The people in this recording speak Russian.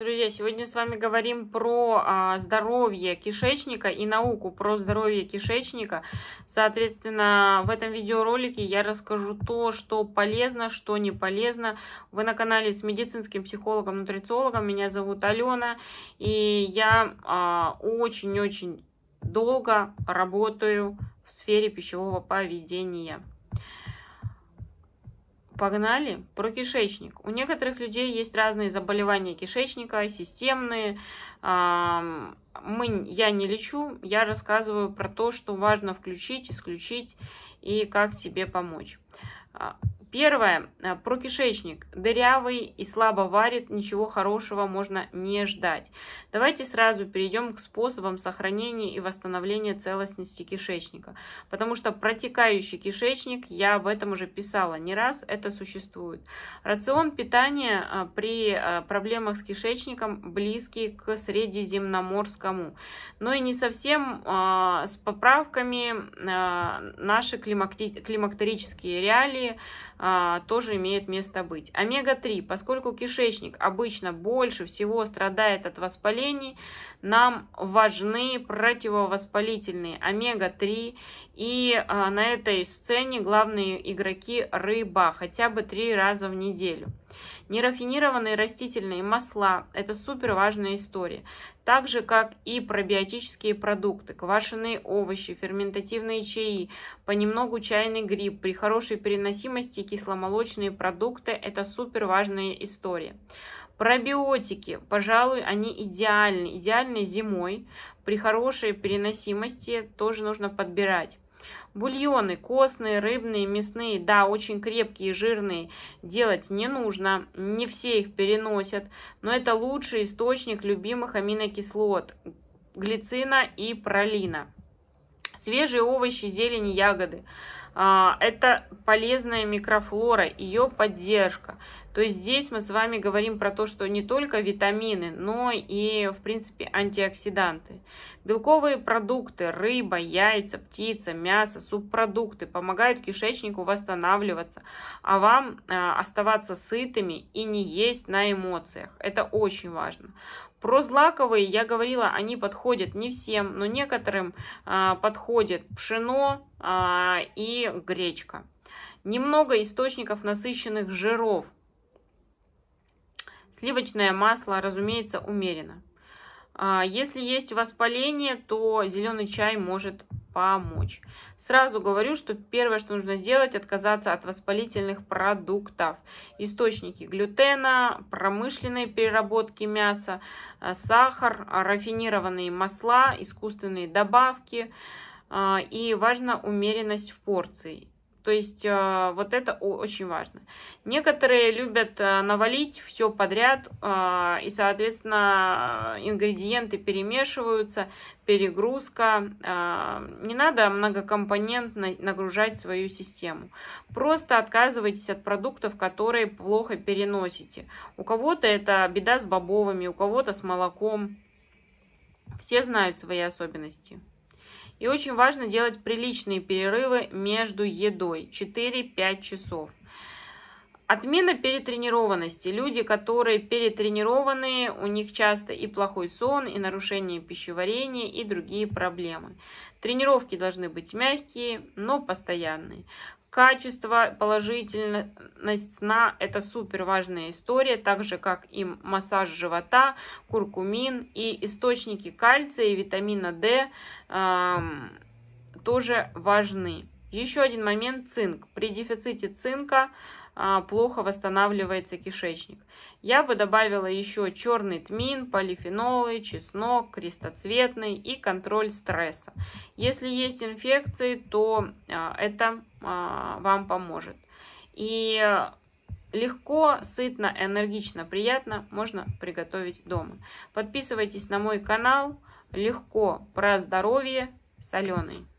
Друзья, сегодня с вами говорим про а, здоровье кишечника и науку про здоровье кишечника. Соответственно, в этом видеоролике я расскажу то, что полезно, что не полезно. Вы на канале с медицинским психологом-нутрициологом. Меня зовут Алена. И я а, очень-очень а, долго работаю в сфере пищевого поведения. Погнали. Про кишечник. У некоторых людей есть разные заболевания кишечника, системные. Мы, я не лечу, я рассказываю про то, что важно включить, исключить и как тебе помочь. А, Первое, э, про кишечник. Дырявый и слабо варит, ничего хорошего можно не ждать. Давайте сразу перейдем к способам сохранения и восстановления целостности кишечника. Потому что протекающий кишечник, я об этом уже писала не раз, это существует. Рацион питания э, при э, проблемах с кишечником близкий к средиземноморскому. Но и не совсем с поправками наши климактерические реалии, а, тоже имеет место быть. Омега-3, поскольку кишечник обычно больше всего страдает от воспалений, нам важны противовоспалительные омега-3 и а, на этой сцене главные игроки рыба хотя бы три раза в неделю. Нерафинированные растительные масла – это супер важная история. Так же, как и пробиотические продукты, квашеные овощи, ферментативные чаи, понемногу чайный гриб, при хорошей переносимости кисломолочные продукты – это супер важная история. Пробиотики, пожалуй, они идеальны. Идеальны зимой. При хорошей переносимости тоже нужно подбирать. Бульоны костные, рыбные, мясные, да, очень крепкие, жирные, делать не нужно, не все их переносят, но это лучший источник любимых аминокислот, глицина и пролина. Свежие овощи, зелень, ягоды. А, это полезная микрофлора, ее поддержка. То есть здесь мы с вами говорим про то, что не только витамины, но и, в принципе, антиоксиданты. Белковые продукты, рыба, яйца, птица, мясо, субпродукты помогают кишечнику восстанавливаться, а вам э, оставаться сытыми и не есть на эмоциях. Это очень важно. Про злаковые я говорила, они подходят не всем, но некоторым а, подходит пшено а, и гречка. Немного источников насыщенных жиров – Сливочное масло, разумеется, умеренно. А, если есть воспаление, то зеленый чай может помочь. Сразу говорю, что первое, что нужно сделать, отказаться от воспалительных продуктов. Источники глютена, промышленной переработки мяса, а, сахар, рафинированные масла, искусственные добавки. А, и важна умеренность в порции. То есть а, вот это очень важно. Некоторые любят а, навалить все подряд, а, и, соответственно, ингредиенты перемешиваются, перегрузка. Не надо многокомпонентно нагружать свою систему. Просто отказывайтесь от продуктов, которые плохо переносите. У кого-то это беда с бобовыми, у кого-то с молоком. Все знают свои особенности. И очень важно делать приличные перерывы между едой, 4-5 часов. Отмена перетренированности. Люди, которые перетренированные, у них часто и плохой сон, и нарушение пищеварения, и другие проблемы. Тренировки должны быть мягкие, но постоянные. Качество, положительность сна – это супер важная история, так же как и массаж живота, куркумин и источники кальция и витамина D э, тоже важны. Еще один момент – цинк. При дефиците цинка а, плохо восстанавливается кишечник. Я бы добавила еще черный тмин, полифенолы, чеснок, крестоцветный и контроль стресса. Если есть инфекции, то а, это а, вам поможет. И Легко, сытно, энергично, приятно можно приготовить дома. Подписывайтесь на мой канал. Легко про здоровье соленый.